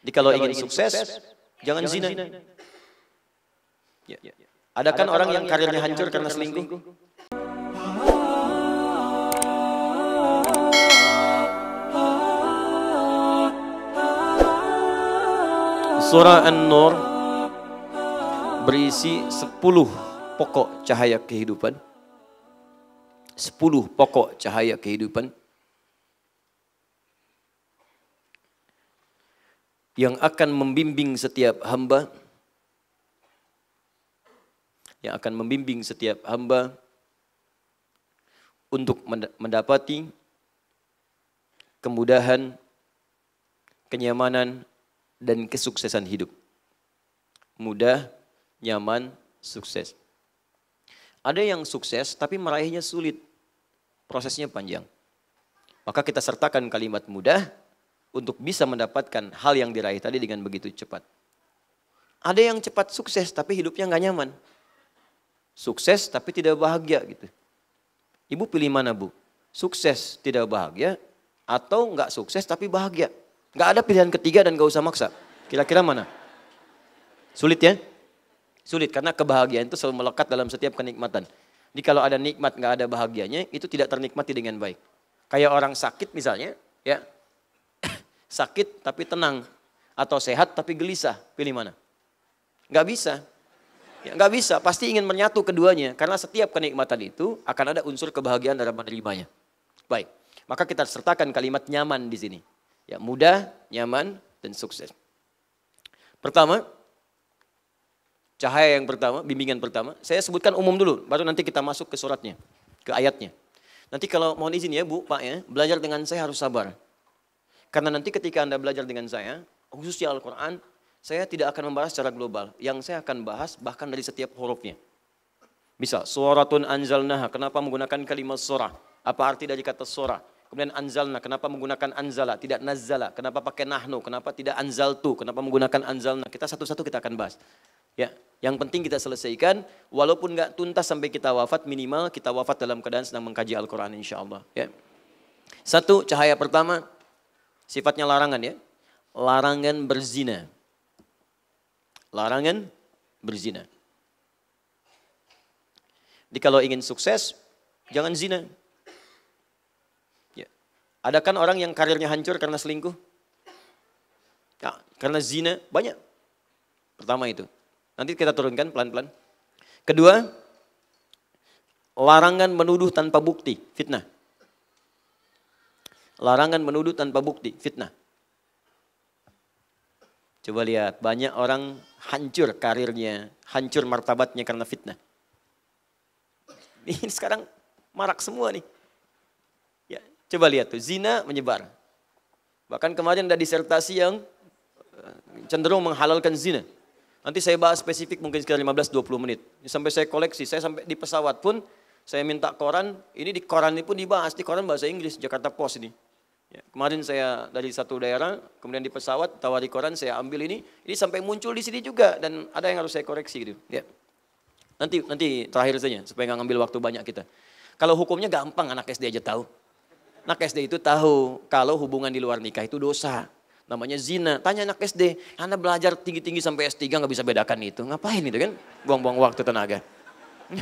Jadi kalau ingin sukses, jangan zina. Ya. Adakan orang yang karirnya hancur karena selingkuh? Surah An-Nur berisi 10 pokok cahaya kehidupan. 10 pokok cahaya kehidupan yang akan membimbing setiap hamba yang akan membimbing setiap hamba untuk mendapati kemudahan, kenyamanan, dan kesuksesan hidup. Mudah, nyaman, sukses. Ada yang sukses tapi meraihnya sulit, prosesnya panjang. Maka kita sertakan kalimat mudah, untuk bisa mendapatkan hal yang diraih tadi dengan begitu cepat. Ada yang cepat sukses tapi hidupnya nggak nyaman. Sukses tapi tidak bahagia gitu. Ibu pilih mana bu? Sukses tidak bahagia atau nggak sukses tapi bahagia? Nggak ada pilihan ketiga dan nggak usah maksa. Kira-kira mana? Sulit ya? Sulit karena kebahagiaan itu selalu melekat dalam setiap kenikmatan. Jadi kalau ada nikmat nggak ada bahagianya itu tidak ternikmati dengan baik. Kayak orang sakit misalnya, ya sakit tapi tenang, atau sehat tapi gelisah, pilih mana? nggak bisa. Ya, gak bisa, pasti ingin menyatu keduanya. Karena setiap kenikmatan itu akan ada unsur kebahagiaan dalam menerimanya. Baik, maka kita sertakan kalimat nyaman di sini. Ya, mudah, nyaman, dan sukses. Pertama, cahaya yang pertama, bimbingan pertama. Saya sebutkan umum dulu, baru nanti kita masuk ke suratnya, ke ayatnya. Nanti kalau mohon izin ya Bu, Pak ya, belajar dengan saya harus sabar. Karena nanti ketika Anda belajar dengan saya, khususnya Al-Quran, saya tidak akan membahas secara global. Yang saya akan bahas bahkan dari setiap hurufnya. Bisa, suratun anzalnaha. Kenapa menggunakan kalimat surah? Apa arti dari kata surah? Kemudian anzalna, kenapa menggunakan anzala, tidak nazala, kenapa pakai nahnu, kenapa tidak anzaltu, kenapa menggunakan anzalna. Kita satu-satu kita akan bahas. Ya, yang penting kita selesaikan, walaupun nggak tuntas sampai kita wafat, minimal kita wafat dalam keadaan sedang mengkaji Al-Quran insya Allah. Ya. Satu, cahaya pertama, Sifatnya larangan ya. Larangan berzina. Larangan berzina. Jadi kalau ingin sukses, jangan zina. Ya. Ada kan orang yang karirnya hancur karena selingkuh? Ya, karena zina banyak. Pertama itu. Nanti kita turunkan pelan-pelan. Kedua, larangan menuduh tanpa bukti, fitnah. Larangan menuduh tanpa bukti, fitnah. Coba lihat, banyak orang hancur karirnya, hancur martabatnya karena fitnah. Ini sekarang marak semua nih. Ya, coba lihat tuh, zina menyebar. Bahkan kemarin ada disertasi yang eh, cenderung menghalalkan zina. Nanti saya bahas spesifik mungkin sekitar 15-20 menit. Sampai saya koleksi, saya sampai di pesawat pun saya minta koran, ini di koran ini pun dibahas, di koran bahasa Inggris, Jakarta Post ini. Ya, kemarin saya dari satu daerah, kemudian di pesawat tawari koran saya ambil ini, ini sampai muncul di sini juga dan ada yang harus saya koreksi gitu. Ya. Nanti nanti terakhir saja supaya nggak ngambil waktu banyak kita. Kalau hukumnya gampang anak SD aja tahu. Anak SD itu tahu kalau hubungan di luar nikah itu dosa. Namanya zina. Tanya anak SD, Anda belajar tinggi-tinggi sampai S3 nggak bisa bedakan itu. Ngapain itu kan? Buang-buang waktu tenaga.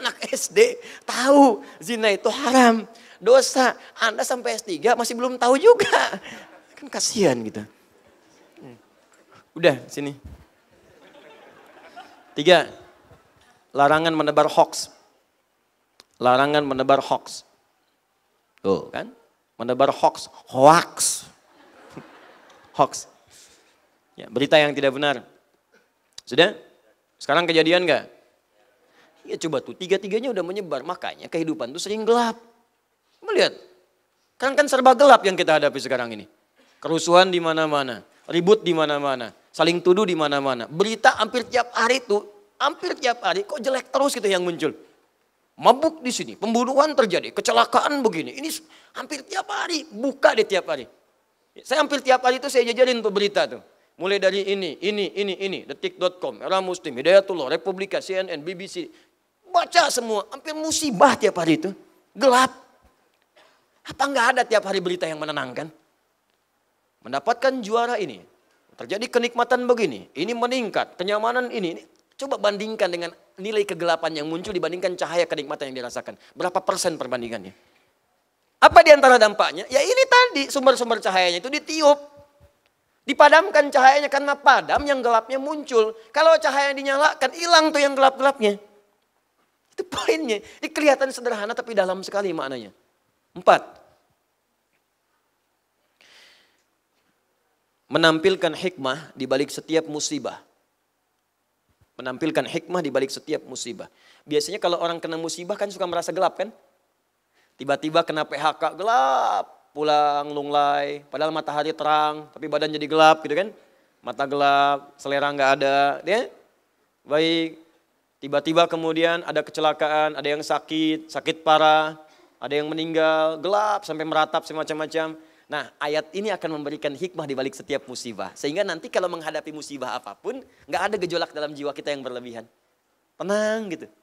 anak SD tahu zina itu haram dosa. Anda sampai S3 masih belum tahu juga. Kan kasihan gitu. Udah, sini. Tiga, larangan menebar hoax. Larangan menebar hoax. Tuh kan, menebar hoax, hoax. hoax. Ya, berita yang tidak benar. Sudah? Sekarang kejadian nggak? Ya coba tuh, tiga-tiganya udah menyebar. Makanya kehidupan tuh sering gelap melihat Kan kan serba gelap yang kita hadapi sekarang ini. Kerusuhan di mana-mana, ribut di mana-mana, saling tuduh di mana-mana. Berita hampir tiap hari itu, hampir tiap hari kok jelek terus gitu yang muncul. Mabuk di sini, pembunuhan terjadi, kecelakaan begini. Ini hampir tiap hari, buka di tiap hari. Saya hampir tiap hari itu saya jajarin tuh berita tuh. Mulai dari ini, ini, ini, ini, detik.com, Era Muslim, Hidayatullah, Republika, CNN, BBC. Baca semua, hampir musibah tiap hari itu. Gelap. Apa enggak ada tiap hari berita yang menenangkan? Mendapatkan juara ini, terjadi kenikmatan begini, ini meningkat, kenyamanan ini. ini. Coba bandingkan dengan nilai kegelapan yang muncul dibandingkan cahaya kenikmatan yang dirasakan. Berapa persen perbandingannya? Apa di antara dampaknya? Ya ini tadi sumber-sumber cahayanya itu ditiup. Dipadamkan cahayanya karena padam yang gelapnya muncul. Kalau cahaya dinyalakan hilang tuh yang gelap-gelapnya. Itu poinnya. Ini kelihatan sederhana tapi dalam sekali maknanya. Empat. Menampilkan hikmah di balik setiap musibah. Menampilkan hikmah di balik setiap musibah. Biasanya kalau orang kena musibah kan suka merasa gelap kan? Tiba-tiba kena PHK gelap, pulang lunglai, padahal matahari terang, tapi badan jadi gelap gitu kan? Mata gelap, selera nggak ada, ya? Baik, tiba-tiba kemudian ada kecelakaan, ada yang sakit, sakit parah, ada yang meninggal gelap sampai meratap semacam-macam. Nah, ayat ini akan memberikan hikmah di balik setiap musibah. Sehingga nanti kalau menghadapi musibah apapun, nggak ada gejolak dalam jiwa kita yang berlebihan. Tenang gitu.